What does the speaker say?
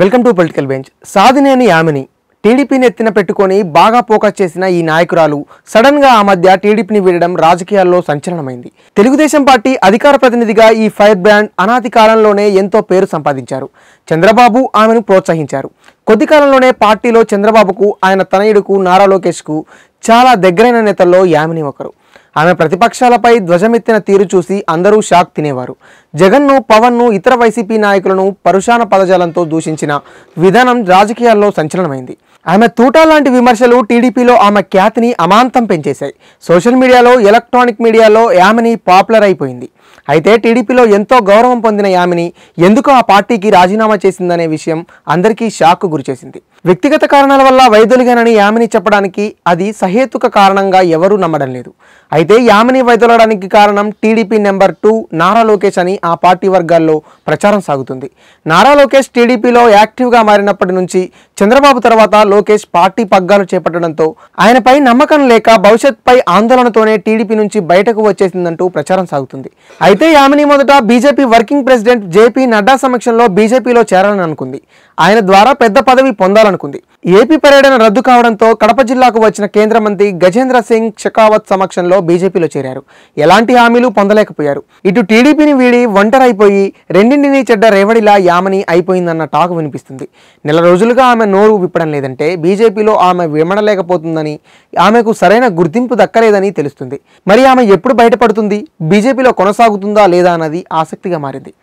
welcome to political bench Sadhineni Yamini టీడీపీని ఎత్తిన పెట్టుకొని బాగా ఫోకస్ చేసిన ఈ నాయకురాలు సడన్గా ఆ మధ్య టీడీపీని వీడడం రాజకీయాల్లో సంచలనమైంది తెలుగుదేశం పార్టీ అధికార ప్రతినిధిగా ఈ ఫైర్ బ్రాండ్ అనాది కాలంలోనే ఎంతో పేరు సంపాదించారు చంద్రబాబు ఆమెను ప్రోత్సహించారు కొద్ది కాలంలోనే పార్టీలో చంద్రబాబుకు ఆయన తనయుడుకు నారా లోకేష్కు చాలా దగ్గరైన నేతల్లో యామిని ఒకరు ఆమె ప్రతిపక్షాలపై ధ్వజమెత్తిన తీరు చూసి అందరూ షాక్ తినేవారు జగన్ను పవన్ను ఇతర వైసీపీ నాయకులను పరుషాన పదజాలంతో దూషించిన విధానం రాజకీయాల్లో సంచలనమైంది ఆమె తూటా లాంటి విమర్శలు టీడీపీలో ఆమె ఖ్యాతిని అమాంతం పెంచేశాయి సోషల్ మీడియాలో ఎలక్ట్రానిక్ మీడియాలో యామిని పాపులర్ అయిపోయింది అయితే టీడీపీలో ఎంతో గౌరవం పొందిన యామిని ఎందుకు ఆ పార్టీకి రాజీనామా చేసిందనే విషయం అందరికీ షాక్ గురిచేసింది వ్యక్తిగత కారణాల వల్ల వైదొలిగానని యామిని చెప్పడానికి అది సహేతుక కారణంగా ఎవరూ నమ్మడం లేదు అయితే యామిని వైదొలడానికి కారణం టీడీపీ నెంబర్ టూ నారా లోకేష్ అని ఆ పార్టీ వర్గాల్లో ప్రచారం సాగుతుంది నారా లోకేష్ టీడీపీలో యాక్టివ్గా మారినప్పటి నుంచి చంద్రబాబు తర్వాత లోకేష్ పార్టీ పగ్గాలు చేపట్టడంతో ఆయనపై నమ్మకం లేక భవిష్యత్పై ఆందోళనతోనే టీడీపీ నుంచి బయటకు వచ్చేసిందంటూ ప్రచారం సాగుతుంది అయితే యామిని మొదట బీజేపీ వర్కింగ్ ప్రెసిడెంట్ జేపీ నడ్డా సమక్షంలో బీజేపీలో చేరాలని అనుకుంది ఆయన ద్వారా పెద్ద పదవి పొందాలనుకుంది ఏపీ పర్యటన రద్దు కావడంతో కడప జిల్లాకు వచ్చిన కేంద్ర మంత్రి గజేంద్ర సింగ్ షెకావత్ సమక్షంలో బీజేపీలో చేరారు ఎలాంటి హామీలు పొందలేకపోయారు ఇటు టీడీపీని వీడి ఒంటరైపోయి రెండింటిని చెడ్డ రేవడిలా యామని అయిపోయిందన్న టాక్ వినిపిస్తుంది నెల రోజులుగా ఆమె నోరు విప్పడం లేదంటే బీజేపీలో ఆమె విమడలేకపోతుందని ఆమెకు సరైన గుర్తింపు దక్కలేదని తెలుస్తుంది మరి ఆమె ఎప్పుడు బయటపడుతుంది బీజేపీలో కొనసాగుతుందా లేదా అన్నది ఆసక్తిగా మారింది